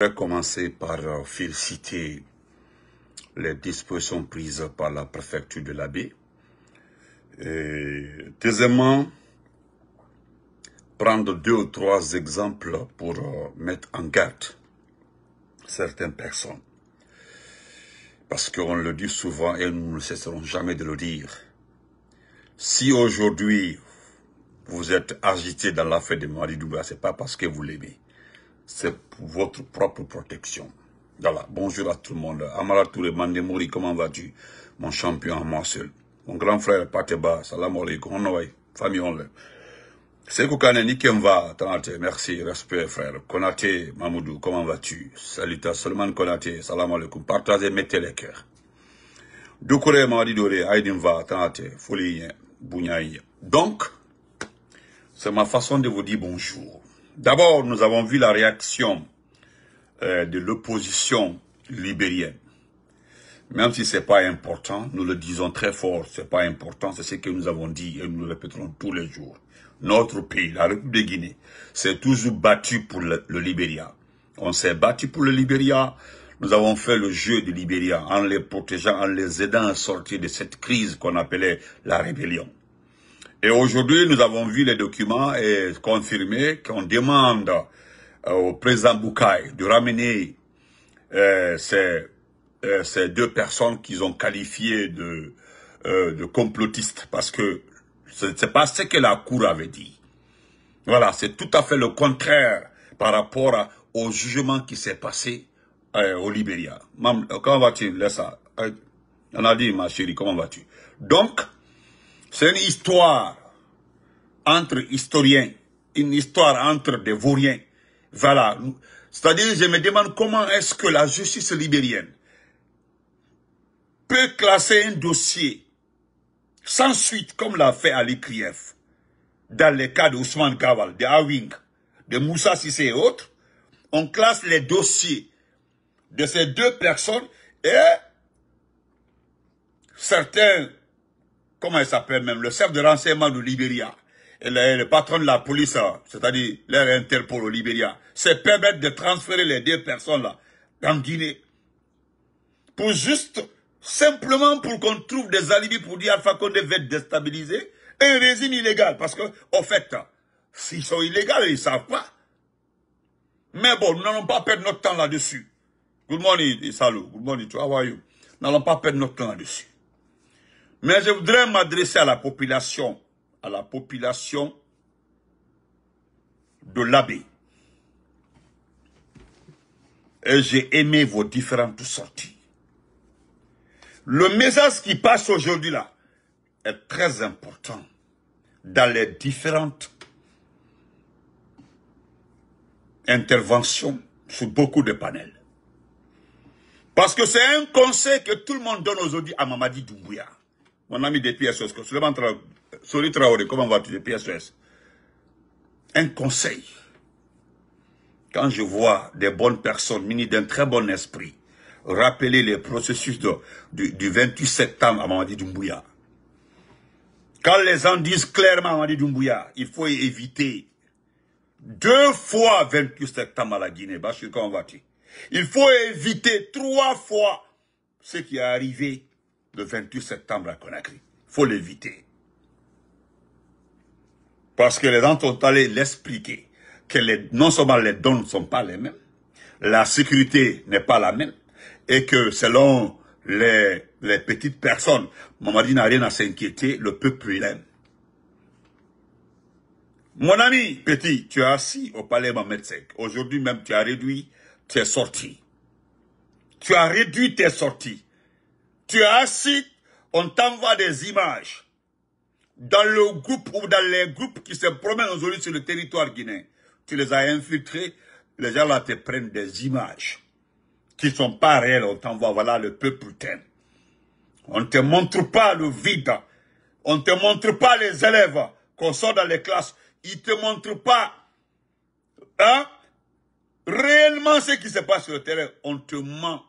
Je vais commencer par euh, féliciter les dispositions prises par la préfecture de l'Abbé. Deuxièmement, prendre deux ou trois exemples pour euh, mettre en garde certaines personnes. Parce qu'on le dit souvent et nous ne cesserons jamais de le dire. Si aujourd'hui vous êtes agité dans l'affaire de Marie Douba, n'est pas parce que vous l'aimez c'est pour votre propre protection. Voilà, bonjour à tout le monde. Amara Touré, Mandemori, comment vas-tu Mon champion, moi seul. Mon grand frère, Pateba, salam alaikum, on famille on l'aime. Sekou va. Nikemva, Tanate, merci, respect frère. Konate, Mamoudou, comment vas-tu salut à Solman Konate, salam alaikum. Partagez, mettez les cœurs. Doukouré, Mawadi Doré, Aïdinva, Tanate, Folie, Bounyaï. Donc, c'est ma façon de vous dire bonjour. D'abord, nous avons vu la réaction euh, de l'opposition libérienne. Même si c'est pas important, nous le disons très fort, c'est pas important, c'est ce que nous avons dit et nous le répéterons tous les jours. Notre pays, la République de Guinée, s'est toujours battu pour le, le Libéria. On s'est battu pour le Libéria. Nous avons fait le jeu du Libéria en les protégeant, en les aidant à sortir de cette crise qu'on appelait la rébellion. Et aujourd'hui, nous avons vu les documents et confirmé qu'on demande euh, au président Boukaï de ramener euh, euh, ces, deux personnes qu'ils ont qualifiées de, complotistes, parce que c'est pas ce que la Cour avait dit. Voilà, c'est tout à fait le contraire par rapport au jugement qui s'est passé au Libéria. comment vas-tu Laisse On a dit, ma chérie, comment vas-tu Donc, c'est une histoire entre historiens, une histoire entre des vauriens. Voilà. C'est-à-dire, je me demande comment est-ce que la justice libérienne peut classer un dossier sans suite, comme l'a fait Ali Krief, dans les cas d'Ousmane Kaval, de Awing, de Moussa Sissé et autres, on classe les dossiers de ces deux personnes et certains comment il s'appelle même, le chef de renseignement de Libéria, et le, patron de la police, hein, c'est-à-dire l'air Interpol au Libéria, se permettre de transférer les deux personnes là, dans Guinée. Pour juste, simplement pour qu'on trouve des alibis pour dire Alpha Condé va être déstabilisé, un régime illégal. Parce que, au fait, s'ils sont illégaux, ils ne savent pas. Mais bon, nous n'allons pas perdre notre temps là-dessus. Good morning, salut. Good morning, how are you? Nous n'allons pas perdre notre temps là-dessus. Mais je voudrais m'adresser à la population, à la population de l'abbé. Et j'ai aimé vos différentes sorties. Le message qui passe aujourd'hui là est très important dans les différentes interventions sur beaucoup de panels. Parce que c'est un conseil que tout le monde donne aujourd'hui à Mamadi Doumbouya mon ami de PSOS, comment vas-tu de PSOS Un conseil. Quand je vois des bonnes personnes munies d'un très bon esprit rappeler les processus de, du, 28 septembre à Mamadi Doumbouya, quand les gens disent clairement à Mamadi Doumbouya, il faut éviter deux fois 28 septembre à la Guinée, comment Il faut éviter trois fois ce qui est arrivé le 28 septembre à Conakry. faut l'éviter. Parce que les gens sont allés l'expliquer, que les, non seulement les dons ne sont pas les mêmes, la sécurité n'est pas la même, et que selon les, petites personnes, Mamadi n'a rien à s'inquiéter, le peuple l'aime. Mon ami, petit, tu as assis au palais Mohamed Aujourd'hui même, tu as réduit tes sorties. Tu as réduit tes sorties. Tu as on t'envoie des images dans le groupe ou dans les groupes qui se promènent aujourd'hui sur le territoire guinéen. Tu les as infiltrés, les gens là te prennent des images qui sont pas réelles. On t'envoie, voilà, le peuple t'aime. On ne te montre pas le vide. On ne te montre pas les élèves qu'on sort dans les classes. Ils ne te montrent pas hein, réellement ce qui se passe sur le terrain. On te ment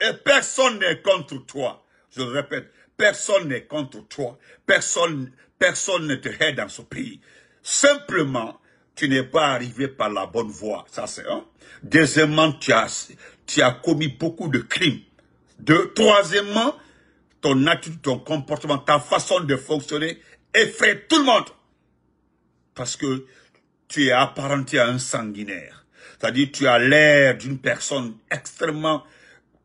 et personne n'est contre toi. Je le répète, personne n'est contre toi. Personne, personne ne te hait dans ce pays. Simplement, tu n'es pas arrivé par la bonne voie. Ça, c'est un. Deuxièmement, tu as, commis beaucoup de crimes. Deux. Troisièmement, ton attitude, ton comportement, ta façon de fonctionner effraie tout le monde. Parce que tu es apparenté à un sanguinaire. C'est-à-dire, tu as l'air d'une personne extrêmement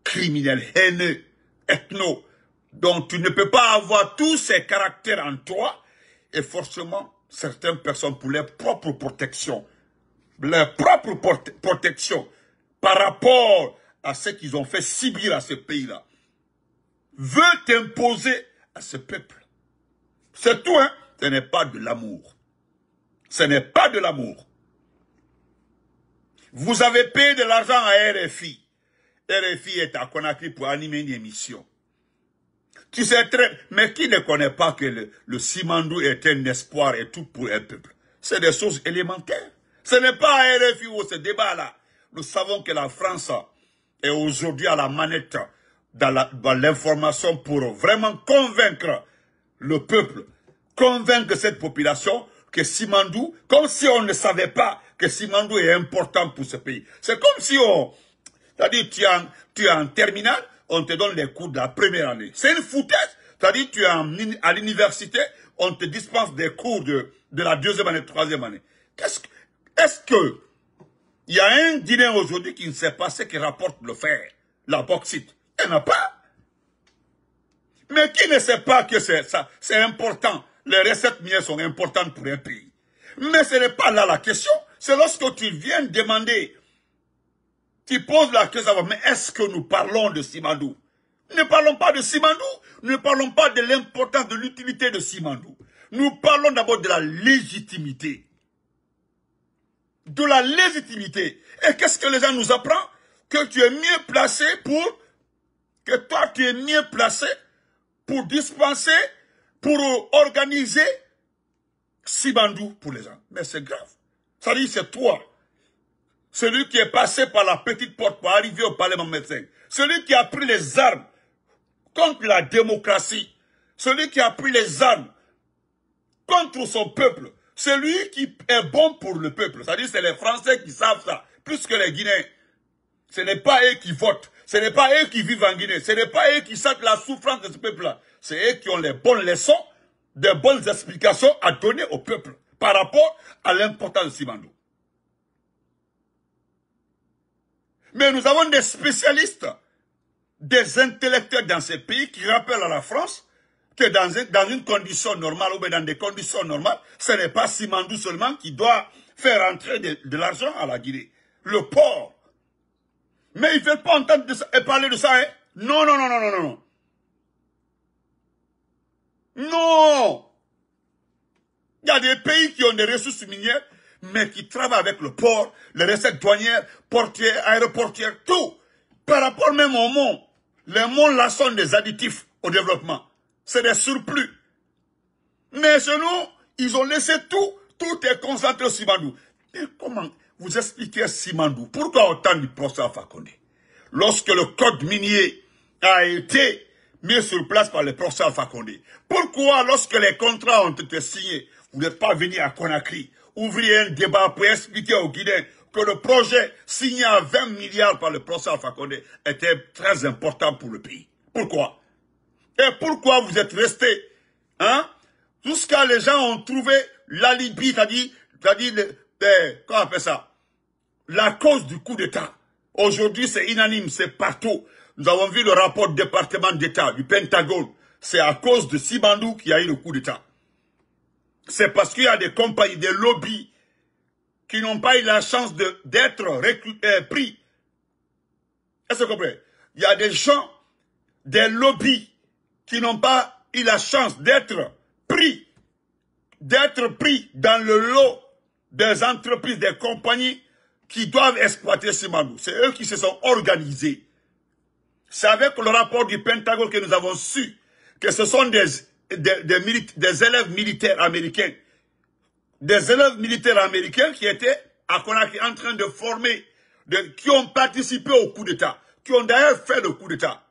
criminel, haineux, ethno. Donc tu ne peux pas avoir tous ces caractères en toi et forcément certaines personnes pour leur propre protection, leur propre protection par rapport à ce qu'ils ont fait subir à ce pays-là, veut t'imposer à ce peuple. C'est tout, hein Ce n'est pas de l'amour. Ce n'est pas de l'amour. Vous avez payé de l'argent à RFI. RFI est à Conakry pour animer une émission. Tu sais très, mais qui ne connaît pas que le, Simandou est un espoir et tout pour un peuple C'est des choses élémentaires. Ce n'est pas RFI ou ce débat-là. Nous savons que la France est aujourd'hui à la manette dans l'information pour vraiment convaincre le peuple, convaincre cette population que Simandou, comme si on ne savait pas que Simandou est important pour ce pays. C'est comme si on, c'est-à-dire, tu es, en, tu terminale, on te donne les cours de la première année. C'est une foutaise. C'est-à-dire, tu es à l'université, on te dispense des cours de, de la deuxième année, troisième année. quest est-ce que, il y a un dîner aujourd'hui qui ne sait pas ce qui rapporte le fer, la bauxite. Il n'y en a pas. Mais qui ne sait pas que c'est ça, c'est important. Les recettes minières sont importantes pour un pays. Mais ce n'est pas là la question. C'est lorsque tu viens demander qui pose la question mais est-ce que nous parlons de Simandou Ne parlons pas de Simandou, ne parlons pas de l'importance, de l'utilité de Simandou. Nous parlons d'abord de la légitimité. De la légitimité. Et qu'est-ce que les gens nous apprennent Que tu es mieux placé pour... Que toi, tu es mieux placé pour dispenser, pour organiser Simandou pour les gens. Mais c'est grave. Ça dit, c'est toi celui qui est passé par la petite porte pour arriver au palais médecin. Celui qui a pris les armes contre la démocratie. Celui qui a pris les armes contre son peuple. Celui qui est bon pour le peuple. C'est-à-dire c'est les Français qui savent ça, plus que les Guinéens. Ce n'est pas eux qui votent. Ce n'est pas eux qui vivent en Guinée. Ce n'est pas eux qui savent la souffrance de ce peuple-là. C'est eux qui ont les bonnes leçons, des bonnes explications à donner au peuple par rapport à l'importance de Simando. Mais nous avons des spécialistes, des intellectuels dans ces pays qui rappellent à la France que dans, une condition normale ou dans des conditions normales, ce n'est pas Simandou seulement qui doit faire entrer de, l'argent à la Guinée. Le port. Mais il ne veulent pas entendre de parler de ça. Hein? Non, non, non, non, non, non. Non Il y a des pays qui ont des ressources minières mais qui travaille avec le port, les recettes douanières, portières, aéroportières, tout. Par rapport même au monde, les mots là sont des additifs au développement. C'est des surplus. Mais sinon, ils ont laissé tout, tout est concentré au Simandou. Mais comment vous expliquez Simandou Pourquoi autant du à Fakonde Lorsque le code minier a été mis sur place par le à Fakonde, pourquoi lorsque les contrats ont été signés, vous n'êtes pas venu à Conakry ouvrir un débat pour expliquer aux Guinéens que le projet signé à 20 milliards par le professeur Alpha était très important pour le pays. Pourquoi Et pourquoi vous êtes restés hein, jusqu'à les gens ont trouvé l'alibi, c'est-à-dire, comment appelle ça La cause du coup d'État. Aujourd'hui, c'est inanime, c'est partout. Nous avons vu le rapport du département d'État, du Pentagone. C'est à cause de Sibandou qu'il y a eu le coup d'État c'est parce qu'il y a des compagnies, des lobbies qui n'ont pas eu la chance d'être euh, pris. Est-ce que vous comprenez Il y a des gens, des lobbies qui n'ont pas eu la chance d'être pris, d'être pris dans le lot des entreprises, des compagnies qui doivent exploiter ce Simanou. C'est eux qui se sont organisés. C'est avec le rapport du Pentagone que nous avons su que ce sont des des, élèves militaires américains. Des élèves militaires américains qui étaient à en train de former, qui ont participé au coup d'État, qui ont d'ailleurs fait le coup d'État.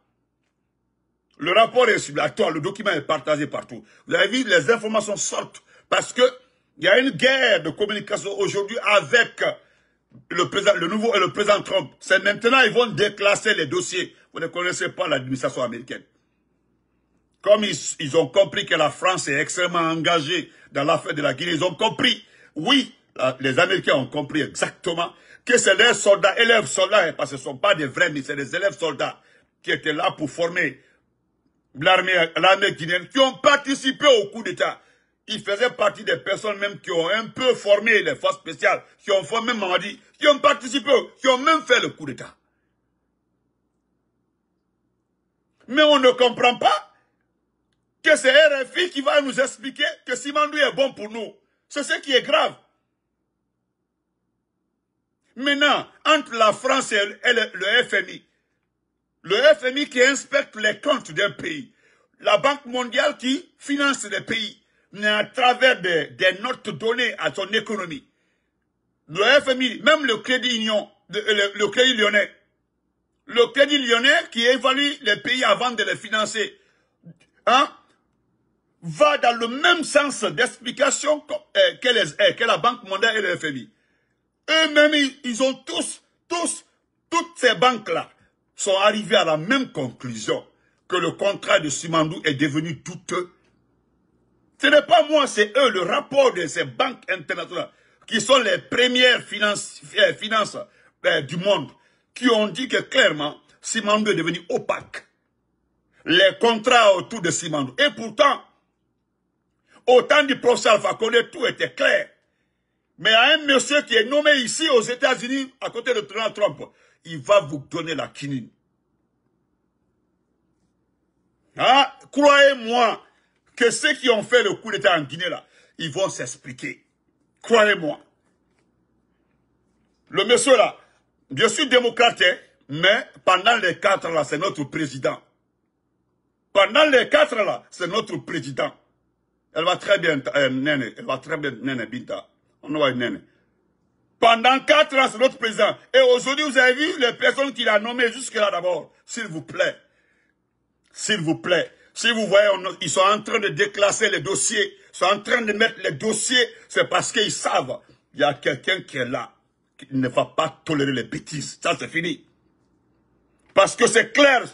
Le rapport est sur le document est partagé partout. Vous avez vu, les informations sortent parce que il y a une guerre de communication aujourd'hui avec le, le nouveau et le président Trump. C'est maintenant ils vont déclasser les dossiers. Vous ne connaissez pas l'administration américaine. Comme ils, ont compris que la France est extrêmement engagée dans l'affaire de la Guinée, ils ont compris, oui, les Américains ont compris exactement que c'est leurs soldats, élèves soldats, hein, parce que ce ne sont pas des vrais mais c'est des élèves soldats qui étaient là pour former l'armée guinéenne, qui ont participé au coup d'État. Ils faisaient partie des personnes même qui ont un peu formé les forces spéciales, qui ont formé Mamadi, qui ont participé, qui ont même fait le coup d'État. Mais on ne comprend pas que c'est RFI qui va nous expliquer que Simandou est bon pour nous. C'est ce qui est grave. Maintenant, entre la France et le, FMI, le FMI qui inspecte les comptes d'un pays, la Banque mondiale qui finance les pays, mais à travers des, notes données à son économie. Le FMI, même le Crédit Union, le, le Crédit Lyonnais, le Crédit Lyonnais qui évalue les pays avant de les financer, hein, va dans le même sens d'explication que, euh, euh, la Banque mondiale et le FMI. Eux-mêmes, ils ont tous, tous, toutes ces banques-là sont arrivées à la même conclusion que le contrat de Simandou est devenu douteux. Ce n'est pas moi, c'est eux, le rapport de ces banques internationales, qui sont les premières euh, finances, du monde, qui ont dit que clairement, Simandou est devenu opaque. Les contrats autour de Simandou. Et pourtant, Autant temps du professeur Alpha Condé, tout était clair. Mais à un monsieur qui est nommé ici aux États-Unis, à côté de Donald Trump, il va vous donner la quinine. Ah, croyez-moi que ceux qui ont fait le coup d'État en Guinée, là, ils vont s'expliquer. Croyez-moi. Le monsieur, là, je suis démocrate, hein, mais pendant les quatre, là, c'est notre président. Pendant les quatre, là, c'est notre président. Elle va très bien, euh, Nene. Elle va très bien, Nene Binta. On va Nene. Pendant quatre ans, c'est notre président. Et aujourd'hui, vous avez vu les personnes qu'il a nommées jusque-là d'abord. S'il vous plaît. S'il vous plaît. Si vous voyez, ils sont en train de déclasser les dossiers. Ils sont en train de mettre les dossiers. C'est parce qu'ils savent. Il y a quelqu'un qui est là. Qui ne va pas tolérer les bêtises. Ça, c'est fini. Parce que c'est clair.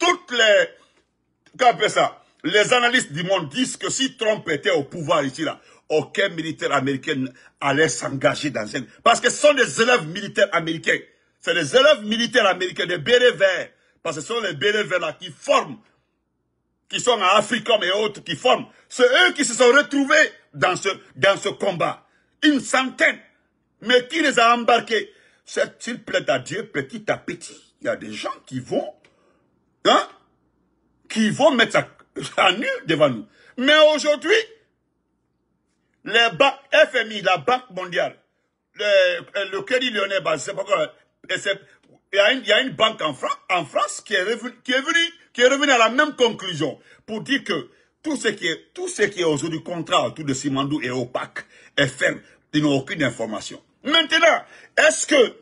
Toutes les... appelle ça les analystes du monde disent que si Trump était au pouvoir ici, là, aucun militaire américain allait s'engager dans une... Parce que ce sont des élèves militaires américains. Ce sont des élèves militaires américains, des bérets verts. Parce que ce sont les bérets verts là qui forment, qui sont en Afrique et autres, qui forment. C'est eux qui se sont retrouvés dans ce, dans ce combat. Une centaine. Mais qui les a embarqués C'est il plaît à Dieu, petit à petit, il y a des gens qui vont, hein, qui vont mettre ça à nu devant nous. Mais aujourd'hui, les banques FMI, la Banque mondiale, le, euh, Crédit Lyonnais, bah, c'est il y, a une, il y, a une, banque en France, en France qui est revenue, qui est venue, qui est à la même conclusion pour dire que tout ce qui est, tout ce qui est aujourd'hui contrat autour de Simandou est opaque, est ferme. Ils n'ont aucune information. Maintenant, est-ce que,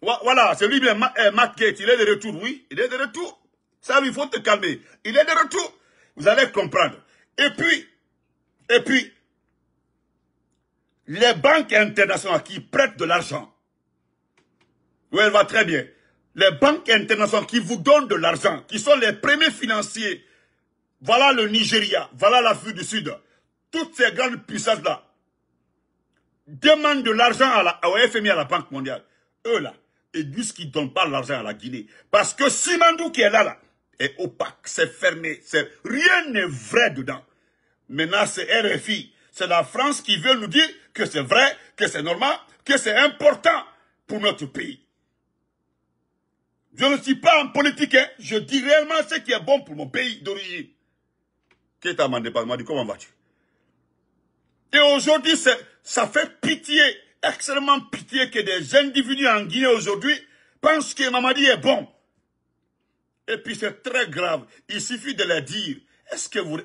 voilà, celui lui, Matt euh, Gates, il est de retour, oui, il est de retour. Ça, il faut te calmer. Il est de retour. Vous allez comprendre. Et puis, et puis, les banques internationales qui prêtent de l'argent, oui, elle va très bien. Les banques internationales qui vous donnent de l'argent, qui sont les premiers financiers, voilà le Nigeria, voilà l'Afrique du Sud, toutes ces grandes puissances-là, demandent de l'argent à la, au FMI, à la Banque mondiale. Eux, là, ils disent qu'ils ne donnent pas l'argent à la Guinée. Parce que Simandou qui est là, là, est opaque, c'est fermé, c'est rien n'est vrai dedans. Maintenant, c'est RFI, c'est la France qui veut nous dire que c'est vrai, que c'est normal, que c'est important pour notre pays. Je ne suis pas en politique, hein. je dis réellement ce qui est bon pour mon pays d'origine. Qui est à mon comment vas-tu Et aujourd'hui, ça fait pitié, extrêmement pitié que des individus en Guinée aujourd'hui pensent que Mamadi est bon. Et puis c'est très grave. Il suffit de le dire. Est-ce que vous,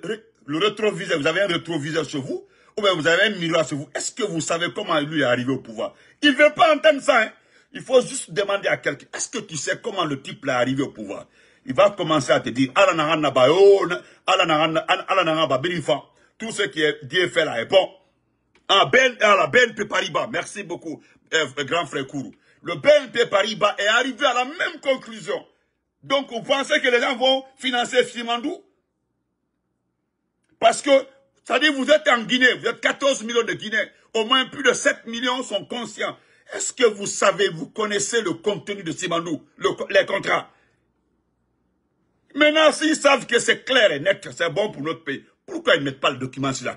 le rétroviseur, vous avez un rétroviseur sur vous Ou bien vous avez un miroir sur vous Est-ce que vous savez comment lui est arrivé au pouvoir Il ne veut pas entendre ça. Hein. Il faut juste demander à quelqu'un, est-ce que tu sais comment le type est arrivé au pouvoir Il va commencer à te dire, tout ce qui est fait là est bon. ben, ah la BNP Paribas, merci beaucoup, euh, grand frère Kourou. Le BNP Paribas est arrivé à la même conclusion. Donc, vous pensez que les gens vont financer Simandou Parce que, ça dit, vous êtes en Guinée, vous êtes 14 millions de Guinéens. Au moins plus de 7 millions sont conscients. Est-ce que vous savez, vous connaissez le contenu de Simandou, les contrats Maintenant, s'ils savent que c'est clair et net, c'est bon pour notre pays, pourquoi ils ne mettent pas le document sur, la,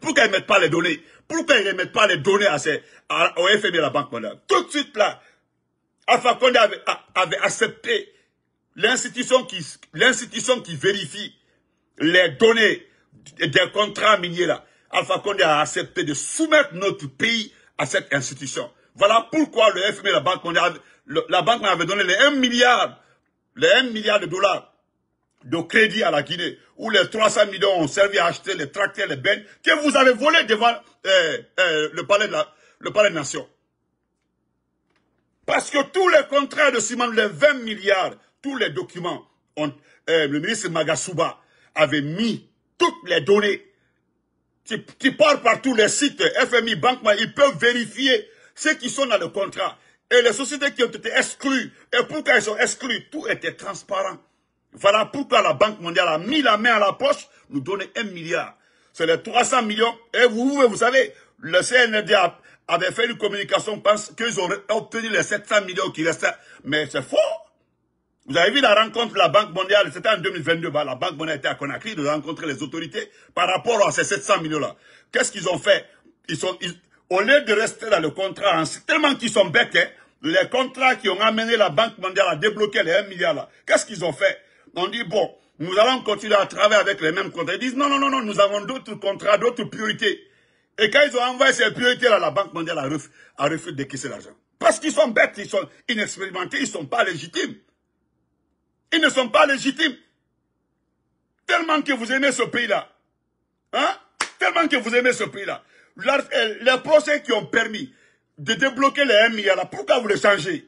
Pourquoi ils ne mettent pas les données Pourquoi ils ne mettent pas les données à ces, au FMI la Banque mondiale Tout de suite là, Alpha Condé avait, accepté l'institution qui, l'institution qui vérifie les données des contrats miniers là. Alpha Condé a accepté de soumettre notre pays à cette institution. Voilà pourquoi le FMI, la Banque mondiale, la Banque avait donné les 1 milliard, les de dollars de crédit à la Guinée, où les 300 millions ont servi à acheter les tracteurs, les bennes, que vous avez volés devant euh, euh, le palais de la, le palais nation. Parce que tous les contrats de Simon, les 20 milliards, tous les documents, euh, le ministre Magasuba avait mis toutes les données. qui parlent par tous les sites, FMI, Banque, ils peuvent vérifier ceux qui sont dans le contrat. Et les sociétés qui ont été exclues, et pourquoi elles sont exclues, tout était transparent. Voilà pourquoi la Banque mondiale a mis la main à la poche, nous donner un milliard. C'est les 300 millions. Et vous, vous savez, le CND a, avaient fait une communication pense qu'ils auraient obtenu les 700 millions qui restaient. Mais c'est faux. Vous avez vu la rencontre de la Banque mondiale, c'était en 2022, bah, la Banque mondiale était à Conakry, de rencontrer les autorités par rapport à ces 700 millions-là. Qu'est-ce qu'ils ont fait ils sont, Au de rester dans le contrat, hein, tellement qu'ils sont bêtes, hein, les contrats qui ont amené la Banque mondiale à débloquer les 1 milliard là, qu'est-ce qu'ils ont fait On dit, bon, nous allons continuer à travailler avec les mêmes contrats. Ils disent, non, non, non, non nous avons d'autres contrats, d'autres priorités. Et quand ils ont envoyé ces priorités à la Banque mondiale, à a de caisser l'argent. Parce qu'ils sont bêtes, ils sont inexpérimentés, ils ne sont pas légitimes. Ils ne sont pas légitimes. Tellement que vous aimez ce pays-là. Hein? Tellement que vous aimez ce pays-là. Euh, les procès qui ont permis de débloquer les 1 pourquoi vous les changez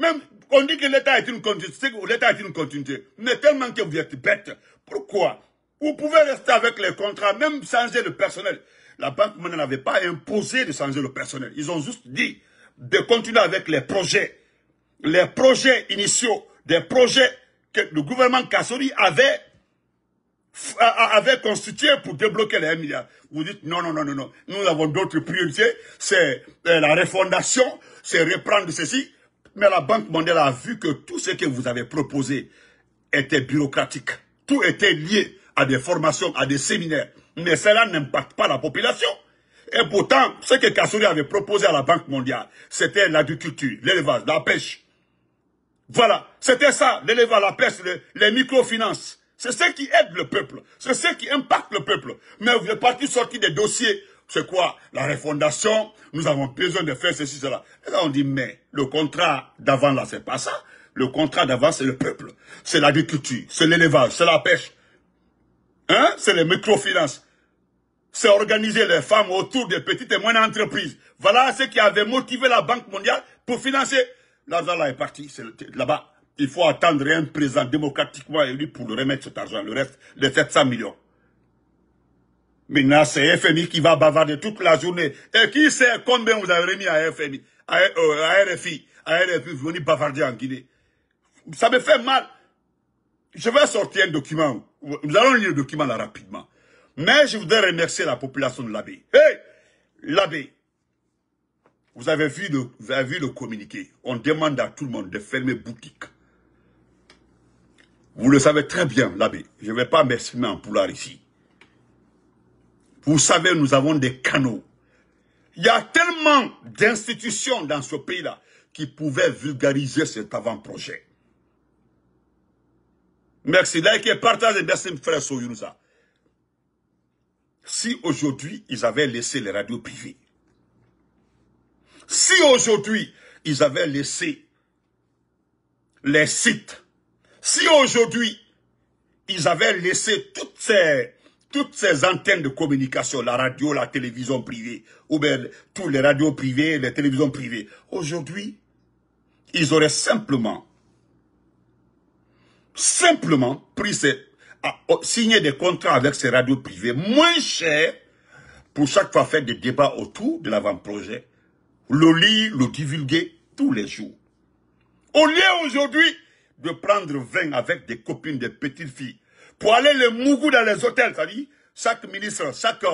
Même, on dit que l'État est une continuité, l'État est une continuité. Mais tellement que vous êtes bêtes. Pourquoi Vous pouvez rester avec les contrats, même changer le personnel la banque mondiale n'avait pas imposé de changer le personnel. Ils ont juste dit de continuer avec les projets, les projets initiaux, des projets que le gouvernement Kassori avait, avait constitué pour débloquer les 1 milliard. Vous dites non, non, non, non, non. Nous avons d'autres priorités. C'est euh, la refondation, c'est reprendre ceci. Mais la Banque mondiale a vu que tout ce que vous avez proposé était bureaucratique. Tout était lié à des formations, à des séminaires mais cela n'impacte pas la population. Et pourtant, ce que Kassouri avait proposé à la Banque mondiale, c'était l'agriculture, l'élevage, la pêche. Voilà, c'était ça, l'élevage, la pêche, les, microfinances. C'est ce qui aide le peuple, c'est ce qui impacte le peuple. Mais vous parti sorti des dossiers, c'est quoi La refondation, nous avons besoin de faire ceci, cela. Et là, on dit, mais le contrat d'avant, là, c'est pas ça. Le contrat d'avant, c'est le peuple. C'est l'agriculture, c'est l'élevage, c'est la pêche. Hein C'est les microfinances c'est organiser les femmes autour des petites et moyennes entreprises. Voilà ce qui avait motivé la Banque mondiale pour financer. là est parti, là-bas. Il faut attendre un président démocratiquement élu pour le remettre cet argent, le reste, les 700 millions. Maintenant, c'est FMI qui va bavarder toute la journée. Et qui sait combien vous avez remis à FMI, à, RFI, euh, à RFI, vous venez bavarder en Guinée. Ça me fait mal. Je vais sortir un document. Nous allons lire le document là rapidement. Mais je voudrais remercier la population de l'abbé. Hé, l'abbé, vous avez, vu le, communiqué. On demande à tout le monde de fermer boutique. Vous le savez très bien, l'abbé. Je ne vais pas m'exprimer en poulard ici. Vous savez, nous avons des canaux. Il y a tellement d'institutions dans ce pays-là qui pouvaient vulgariser cet avant-projet. Merci. Like et partagez. Merci, frère Soyunza si aujourd'hui ils avaient laissé les radios privées, si aujourd'hui ils avaient laissé les sites, si aujourd'hui ils avaient laissé toutes ces, toutes ces antennes de communication, la radio, la télévision privée, ou bien tous les radios privées, les télévisions privées, aujourd'hui ils auraient simplement, simplement pris ces ah, oh, signer des contrats avec ces radios privées moins chers pour chaque fois faire des débats autour de l'avant-projet, le lire, le divulguer tous les jours. Au lieu aujourd'hui de prendre vin avec des copines, des petites filles, pour aller le mougou dans les hôtels, cest dit. chaque ministre, chaque,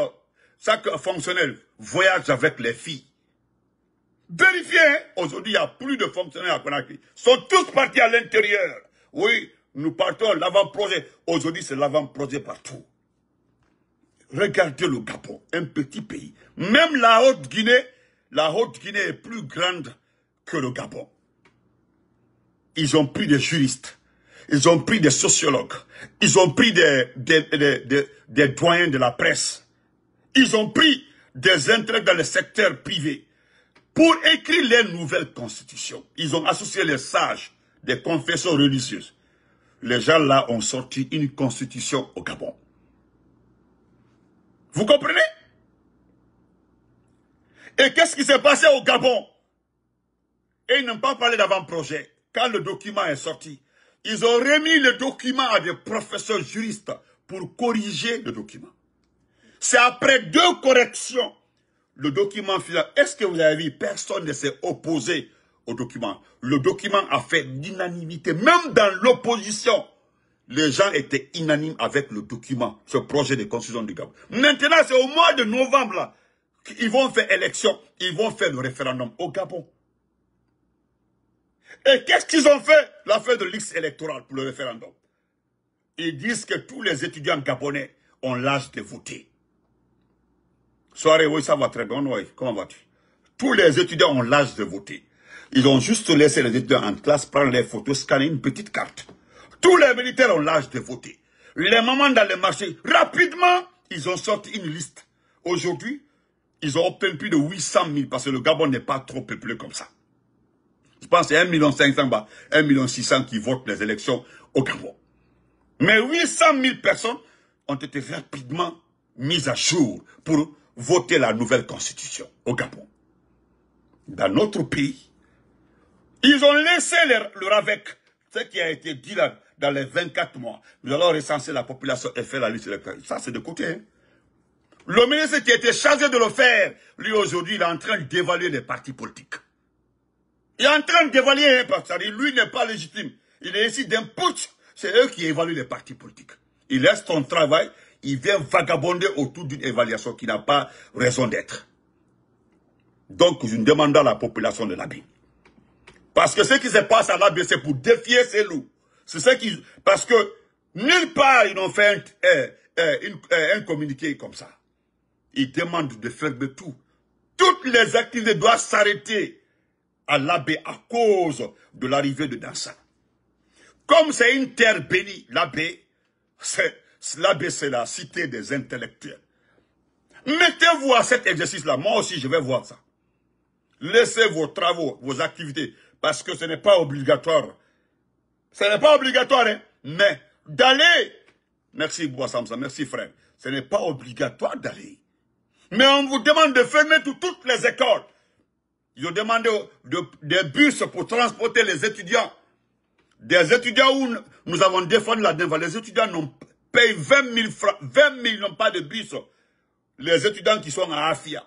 chaque fonctionnaire voyage avec les filles. Vérifiez, hein, aujourd'hui il n'y a plus de fonctionnaires à Conakry. Ils sont tous partis à l'intérieur. Oui, nous partons l'avant-projet. Aujourd'hui, c'est l'avant-projet partout. Regardez le Gabon, un petit pays. Même la Haute-Guinée, la Haute-Guinée est plus grande que le Gabon. Ils ont pris des juristes, ils ont pris des sociologues, ils ont pris des, des, doyens de la presse, ils ont pris des intérêts dans le secteur privé pour écrire les nouvelles constitutions. Ils ont associé les sages des confessions religieuses les gens là ont sorti une constitution au Gabon. Vous comprenez Et qu'est-ce qui s'est passé au Gabon Et ils n'ont pas parlé d'avant-projet. Quand le document est sorti, ils ont remis le document à des professeurs juristes pour corriger le document. C'est après deux corrections, le document final. Est-ce que vous avez vu, personne ne s'est opposé au document. Le document a fait l'unanimité. Même dans l'opposition, les gens étaient inanimes avec le document, ce projet de constitution du Gabon. Maintenant, c'est au mois de novembre, là, qu'ils vont faire élection, ils vont faire le référendum au Gabon. Et qu'est-ce qu'ils ont fait L'affaire de l'ex électoral pour le référendum. Ils disent que tous les étudiants gabonais ont l'âge de voter. Soirée, oui, ça va très bien, oui. Comment vas-tu Tous les étudiants ont l'âge de voter. Ils ont juste laissé les étudiants en classe prendre les photos, scanner une petite carte. Tous les militaires ont l'âge de voter. Les mamans dans les marchés, rapidement, ils ont sorti une liste. Aujourd'hui, ils ont obtenu plus de 800 000 parce que le Gabon n'est pas trop peuplé comme ça. Je pense que c'est 1 500 000, 1 million 600 qui votent les élections au Gabon. Mais 800 000 personnes ont été rapidement mises à jour pour voter la nouvelle constitution au Gabon. Dans notre pays, ils ont laissé leur avec Ce qui a été dit là, dans les 24 mois, nous allons recenser la population et faire la liste électorale. Ça, c'est de côté. Hein. Le ministre qui était chargé de le faire, lui aujourd'hui, il est en train d'évaluer les partis politiques. Il est en train d'évaluer, hein, parce que lui n'est pas légitime. Il est ici d'un putsch. C'est eux qui évaluent les partis politiques. Il laisse son travail, il vient vagabonder autour d'une évaluation qui n'a pas raison d'être. Donc, je demande à la population de l'abîme. Parce que ce qui se passe à l'Abé, c'est pour défier ces loups. C'est ce qui... Parce que nulle part, ils n'ont fait euh, euh, euh, un, communiqué comme ça. Ils demandent de faire de tout. Toutes les activités doivent s'arrêter à l'abbé... à cause de l'arrivée de Dansa. Comme c'est une terre bénie, L'abbé c'est la cité des intellectuels. Mettez-vous à cet exercice-là. Moi aussi, je vais voir ça. Laissez vos travaux, vos activités parce que ce n'est pas obligatoire. Ce n'est pas obligatoire, hein. mais d'aller. Merci, Boissamza, merci, frère. Ce n'est pas obligatoire d'aller. Mais on vous demande de fermer toutes les écoles. Ils ont demandé des bus pour transporter les étudiants. Des étudiants où nous avons défendu la Denver. Les étudiants n'ont 20 000 francs. 20 000 n'ont pas de bus. Les étudiants qui sont à Afia.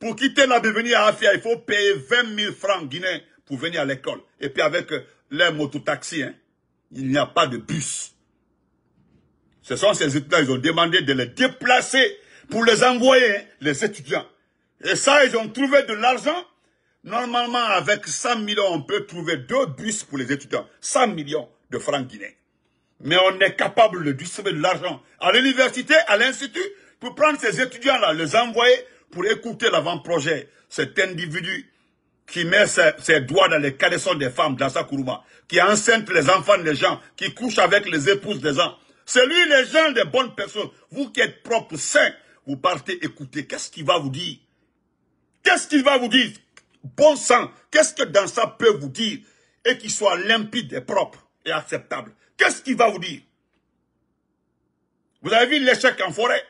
Pour quitter la devenir à Afia, il faut payer 20 000 francs guinéens pour venir à l'école. Et puis avec euh, les mototaxis, hein, il n'y a pas de bus. Ce sont ces étudiants, ils ont demandé de les déplacer pour les envoyer, hein, les étudiants. Et ça, ils ont trouvé de l'argent. Normalement, avec 100 millions, on peut trouver deux bus pour les étudiants. 100 millions de francs guinéens. Mais on est capable de distribuer de l'argent à l'université, à l'institut, pour prendre ces étudiants-là, les envoyer pour écouter l'avant-projet. Cet individu, qui met ses, doigts dans les caleçons des femmes, dans sa kuruma, qui enceinte les enfants des gens, qui couche avec les épouses des gens. C'est lui, les gens des bonnes personnes. Vous qui êtes propres, saints, vous partez écouter. Qu'est-ce qu'il va vous dire Qu'est-ce qu'il va vous dire Bon sang, qu'est-ce que dans ça peut vous dire Et qu'il soit limpide et propre et acceptable. Qu'est-ce qu'il va vous dire Vous avez vu l'échec en forêt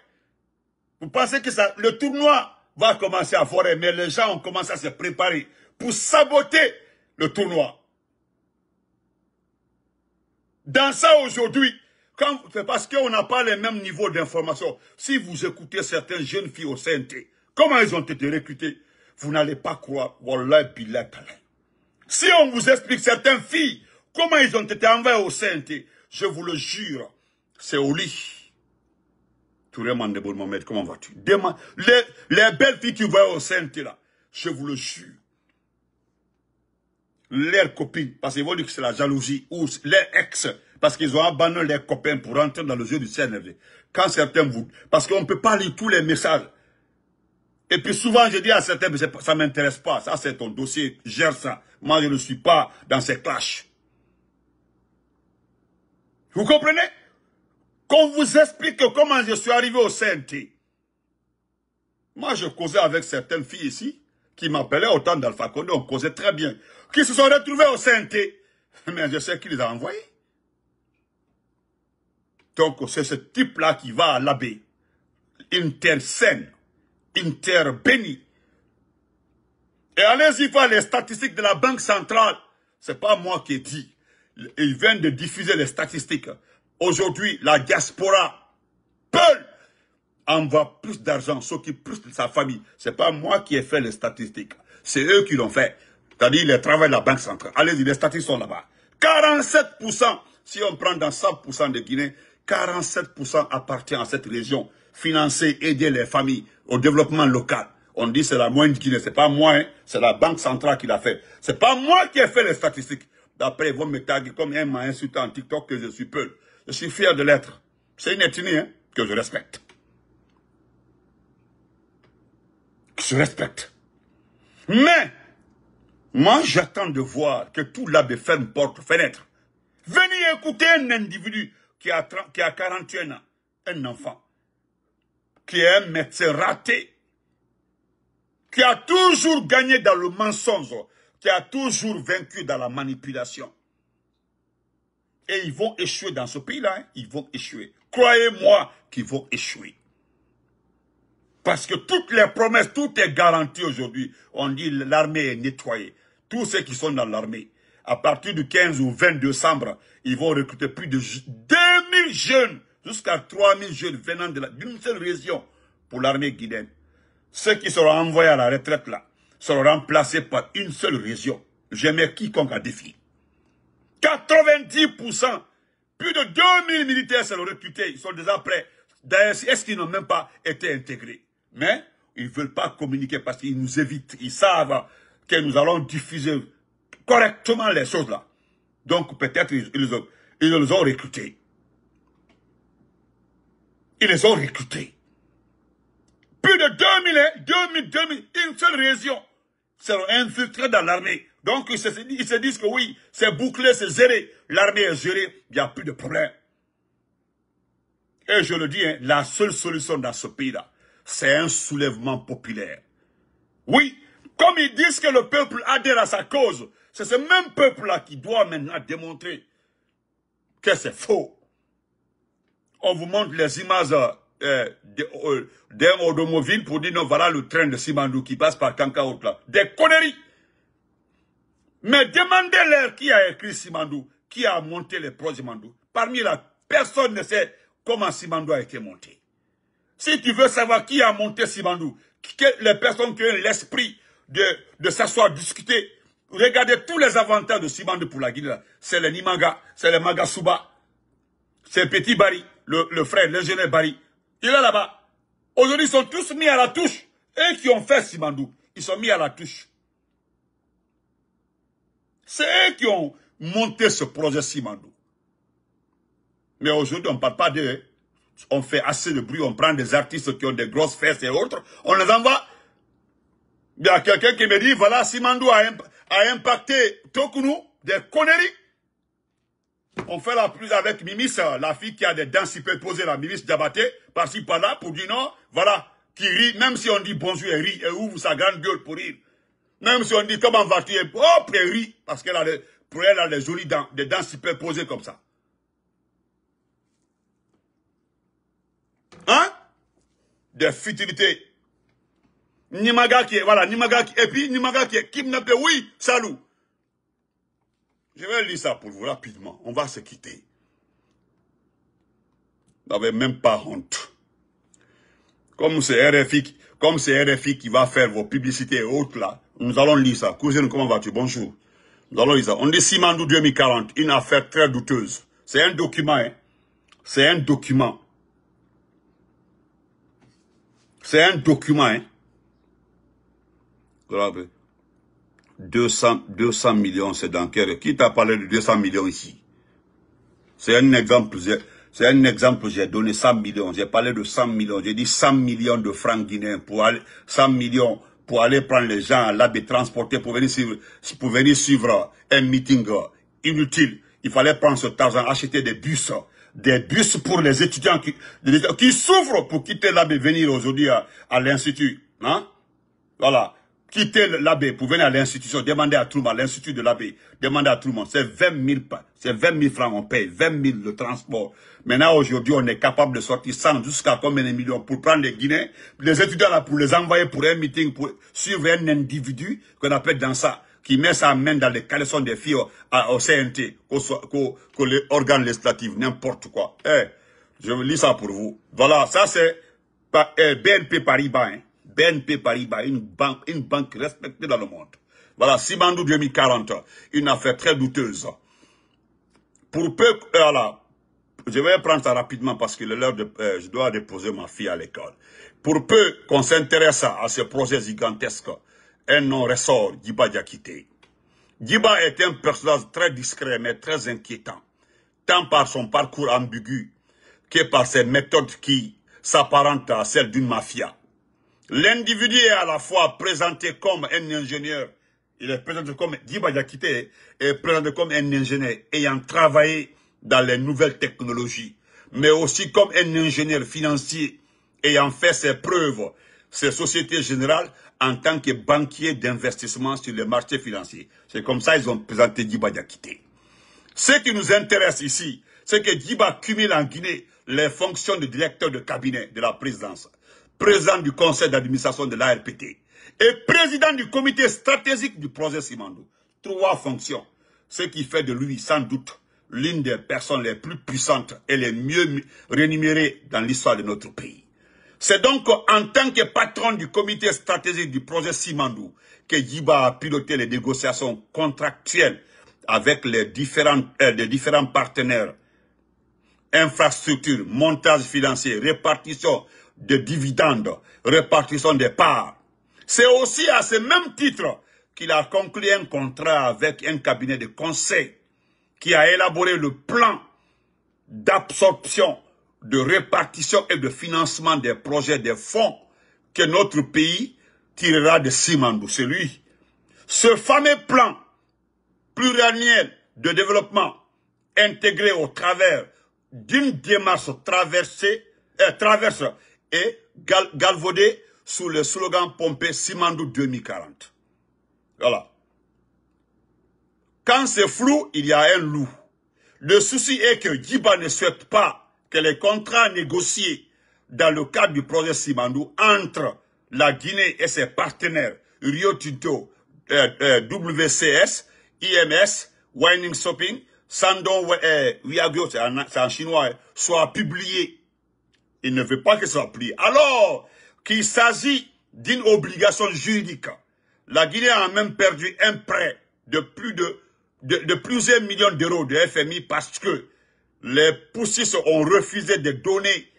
Vous pensez que ça, le tournoi va commencer à forêt, mais les gens ont commencé à se préparer pour saboter le tournoi. Dans ça aujourd'hui, c'est parce qu'on n'a pas les mêmes niveaux d'information. Si vous écoutez certaines jeunes filles au CNT, comment elles ont été recrutées, vous n'allez pas croire. Si on vous explique certaines filles, comment elles ont été envoyées au CNT, je vous le jure, c'est au lit. Touré bon Mohamed, comment vas-tu les, les, belles filles qui vont au CNT là, je vous le jure, leurs copines, parce qu'ils vont dire que c'est la jalousie, ou leurs ex, parce qu'ils ont abandonné leurs copains pour entrer dans le jeu du CNV. Quand certains vous... Parce qu'on ne peut pas lire tous les messages. Et puis souvent, je dis à certains, ça ne m'intéresse pas, ça c'est ton dossier, gère ça. Moi, je ne suis pas dans ces clashs. Vous comprenez Qu'on vous explique comment je suis arrivé au CNT. Moi, je causais avec certaines filles ici qui m'appelaient au temps d'Alpha on causait très bien, qui se sont retrouvés au CNT. Mais je sais qui les a envoyés. Donc, c'est ce type-là qui va à l'abbé. Une terre saine terre bénie. Et allez-y voir les statistiques de la Banque centrale. C'est pas moi qui ai dit. Ils viennent de diffuser les statistiques. Aujourd'hui, la diaspora peut envoie plus d'argent, s'occupe plus de sa famille. Ce n'est pas moi qui ai fait les statistiques. C'est eux qui l'ont fait. C'est-à-dire les travail de la Banque centrale. Allez-y, les statistiques sont là-bas. 47%, si on prend dans 100% de Guinée, 47% appartient à cette région. Financer, aider les familles au développement local. On dit c'est la moyenne de Guinée, n'est pas moi, hein. c'est la Banque centrale qui l'a fait. C'est pas moi qui ai fait les statistiques. D'après, ils vont me taguer comme un m'a insulté en TikTok que je suis peu. Je suis fier de l'être. C'est une ethnie hein, que je respecte. se respecte. Mais, moi, j'attends de voir que tout l'abbé ferme porte-fenêtre. Venez écouter un individu qui a, qui a 41 ans, un enfant, qui est un médecin raté, qui a toujours gagné dans le mensonge, qui a toujours vaincu dans la manipulation. Et ils vont échouer dans ce pays-là, hein. ils vont échouer. Croyez-moi qu'ils vont échouer. Parce que toutes les promesses, tout est garanti aujourd'hui. On dit l'armée est nettoyée. Tous ceux qui sont dans l'armée, à partir du 15 ou 20 décembre, ils vont recruter plus de 2000 jeunes, jusqu'à 3000 jeunes venant d'une seule région pour l'armée guinéenne. Ceux qui seront envoyés à la retraite là, seront remplacés par une seule région. Jamais quiconque a défi. 90%, plus de 2000 militaires seront recrutés, ils sont déjà prêts. est-ce qu'ils n'ont même pas été intégrés mais ils ne veulent pas communiquer parce qu'ils nous évitent. Ils savent que nous allons diffuser correctement les choses-là. Donc peut-être ils, les ont recrutés. Ils les ont recrutés. Plus de 2000, 2000, 2000, une seule région sera infiltrée dans l'armée. Donc ils se, disent que oui, c'est bouclé, c'est géré. L'armée est gérée, il n'y a plus de problème. Et je le dis, hein, la seule solution dans ce pays-là, c'est un soulèvement populaire. Oui, comme ils disent que le peuple adhère à sa cause, c'est ce même peuple-là qui doit maintenant démontrer que c'est faux. On vous montre les images euh, d'un euh, automobile pour dire non, voilà le train de Simandou qui passe par Kankaout Des conneries. Mais demandez-leur qui a écrit Simandou, qui a monté les projets Simandou. Parmi la personne ne sait comment Simandou a été monté. Si tu veux savoir qui a monté Simandou, les personnes qui ont l'esprit de, de s'asseoir, discuter, regardez tous les avantages de Simandou pour la Guinée. C'est les Nimanga, c'est les Magasuba, c'est Petit Barry, le, le frère, l'ingénieur Bari. Il est là-bas. Aujourd'hui, ils sont tous mis à la touche. Eux qui ont fait Simandou. ils sont mis à la touche. C'est eux qui ont monté ce projet Simandou. Mais aujourd'hui, on ne parle pas d'eux. Hein on fait assez de bruit, on prend des artistes qui ont des grosses fesses et autres, on les envoie. Il y a quelqu'un qui me dit, voilà, Simandou a, impacté Tokunu, des conneries. On fait la plus avec Mimis, la fille qui a des dents superposées, la Mimis Diabaté, par-ci, par-là, pour dire non, voilà, qui rit, même si on dit bonjour, elle rit, elle ouvre sa grande gueule pour rire. Même si on dit comment vas-tu, elle, oh, rit, parce qu'elle a, a des jolies dents, des dents superposées comme ça. Hein Des futilité. Nimaga qui voilà, Nimaga qui et puis Nimaga qui est kidnappé, oui, Salou. Je vais lire ça pour vous rapidement. On va se quitter. Vous N'avez même pas honte. Comme c'est RFI, comme c'est qui va faire vos publicités et autres là, nous allons lire ça. Cousine, comment vas-tu Bonjour. Nous allons lire ça. On dit Simandou 2040, une affaire très douteuse. C'est un document, hein. C'est un document. C'est un document, hein. 200, 200 millions, c'est dans quel... Qui t'a parlé de 200 millions ici C'est un exemple, c'est un exemple, j'ai donné 100 millions, j'ai parlé de 100 millions, j'ai dit 100 millions de francs guinéens pour aller, 100 millions pour aller prendre les gens à l'abbé transporter pour venir suivre, pour venir suivre un meeting euh, inutile. Il fallait prendre cet argent, acheter des bus, euh, des bus pour les étudiants qui, souffrent pour quitter là venir aujourd'hui à, l'Institut. Hein? Voilà quitter l'abbé pour venir à l'institution, demander à Truman, l'institut de l'abbé, demander à Truman, c'est 20 000 pas, c'est 20 000 francs, on paye 20 000 le transport. Maintenant, aujourd'hui, on est capable de sortir 100 jusqu'à combien de millions pour prendre les Guinéens, les étudiants là, pour les envoyer pour un meeting, pour suivre un individu qu'on appelle dans ça qui met sa main dans les caleçons des filles au, CNT, au, les organes législatifs, n'importe quoi. Eh, je lis ça pour vous. Voilà, ça c'est eh, BNP Paribas. Hein. BNP Paribas, une banque, une banque respectée dans le monde. Voilà, Simandou 2040, une affaire très douteuse. Pour peu, euh, voilà, je vais prendre ça rapidement parce que l'heure de, euh, je dois déposer ma fille à l'école. Pour peu qu'on s'intéresse à ce projet gigantesque, un nom ressort, Djiba Diakité. Djiba est un personnage très discret mais très inquiétant, tant par son parcours ambigu que par ses méthodes qui s'apparentent à celles d'une mafia. L'individu est à la fois présenté comme un ingénieur, il est présenté comme Giba est présenté comme un ingénieur ayant travaillé dans les nouvelles technologies, mais aussi comme un ingénieur financier ayant fait ses preuves, ses sociétés générales, en tant que banquier d'investissement sur les marchés financiers. C'est comme ça qu'ils ont présenté Diba Diakité. Ce qui nous intéresse ici, c'est que Diba cumule en Guinée les fonctions de directeur de cabinet de la présidence président du conseil d'administration de l'ARPT et président du comité stratégique du projet Simando. Trois fonctions. Ce qui fait de lui, sans doute, l'une des personnes les plus puissantes et les mieux rémunérées dans l'histoire de notre pays. C'est donc en tant que patron du comité stratégique du projet Simandou que Jiba a piloté les négociations contractuelles avec les différents, euh, différents partenaires. Infrastructures, montage financier, répartition, de dividendes, répartition des parts. C'est aussi à ce même titre qu'il a conclu un contrat avec un cabinet de conseil qui a élaboré le plan d'absorption, de répartition et de financement des projets des fonds que notre pays tirera de Simandou. C'est lui. Ce fameux plan pluriannuel de développement intégré au travers d'une démarche traversée, euh, traverse et galvaudé sous le slogan pompé Simandou 2040. Voilà. Quand c'est flou, il y a un loup. Le souci est que Djiba ne souhaite pas que les contrats négociés dans le cadre du projet Simandou entre la Guinée et ses partenaires Rio Tinto, WCS, IMS, Winding Shopping, Sandon euh, c'est en chinois, hein, soient publiés il ne veut pas que ça plie. Alors qu'il s'agit d'une obligation juridique, la Guinée a même perdu un prêt de plus de, de, plusieurs millions d'euros de FMI parce que les poussistes ont refusé de donner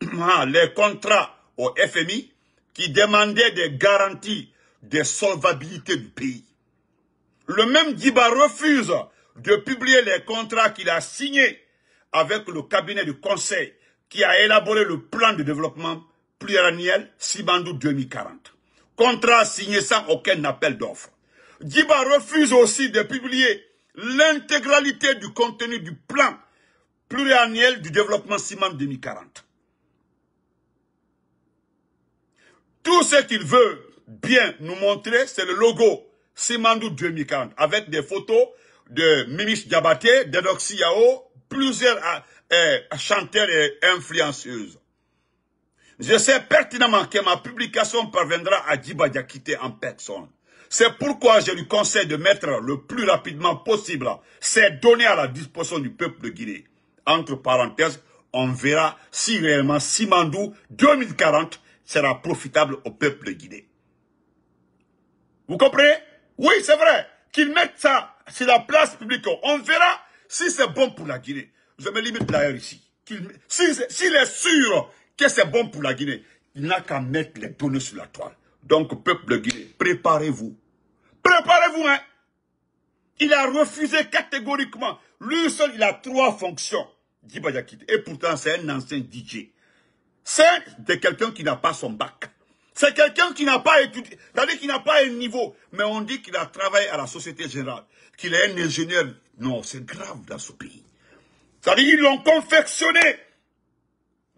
ah, les contrats au FMI qui demandaient des garanties de solvabilité du pays. Le même Diba refuse de publier les contrats qu'il a signés avec le cabinet du conseil qui a élaboré le plan de développement pluriannuel Sibandou 2040. Contrat signé sans aucun appel d'offres. Djiba refuse aussi de publier l'intégralité du contenu du plan pluriannuel du développement Simandou 2040. Tout ce qu'il veut bien nous montrer, c'est le logo Simandou 2040, avec des photos de ministre Diabaté, d'Enoxi Yao, plusieurs euh, euh, chanteurs et influenceuses. Je sais pertinemment que ma publication parviendra à Djiba en personne. C'est pourquoi je lui conseille de mettre le plus rapidement possible ces données à la disposition du peuple de Entre parenthèses, on verra si réellement Simandou 2040 sera profitable au peuple de Vous comprenez Oui, c'est vrai. Qu'ils mettent ça sur la place publique. On verra si c'est bon pour la Guinée, je me limite d'ailleurs ici. S'il est sûr que c'est bon pour la Guinée, il n'a qu'à mettre les données sur la toile. Donc, peuple Guinée, préparez-vous. Préparez-vous, hein. Il a refusé catégoriquement. Lui seul, il a trois fonctions. Et pourtant, c'est un ancien DJ. C'est de quelqu'un qui n'a pas son bac. C'est quelqu'un qui n'a pas étudié, c'est-à-dire qui n'a pas un niveau. Mais on dit qu'il a travaillé à la Société Générale, qu'il est un ingénieur non, c'est grave dans ce pays. Ça à dire qu'ils confectionné.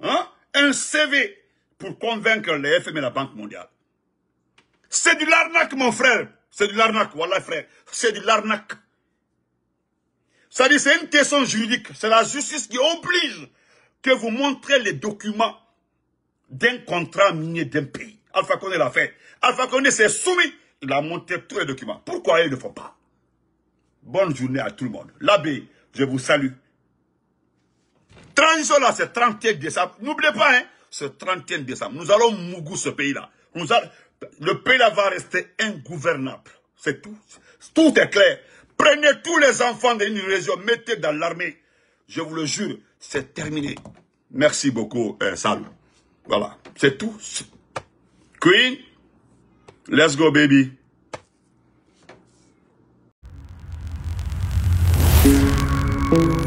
Hein, un CV pour convaincre les FM et la Banque mondiale. C'est de l'arnaque, mon frère. C'est de l'arnaque, voilà, frère. C'est de l'arnaque. Ça dit, c'est une question juridique. C'est la justice qui oblige que vous montrez les documents d'un contrat minier d'un pays. Alpha Condé l'a fait. Alpha Condé s'est soumis. Il a montré tous les documents. Pourquoi ils ne le font pas Bonne journée à tout le monde. L'abbé, je vous salue. Transition là, c'est 31 décembre. N'oubliez pas, hein, ce 31 décembre. Nous allons mougou ce pays-là. Le pays-là va rester ingouvernable. C'est tout. Tout est clair. Prenez tous les enfants d'une région, mettez dans l'armée. Je vous le jure, c'est terminé. Merci beaucoup, euh, Sal. Voilà, c'est tout. Queen, let's go baby. Thank you.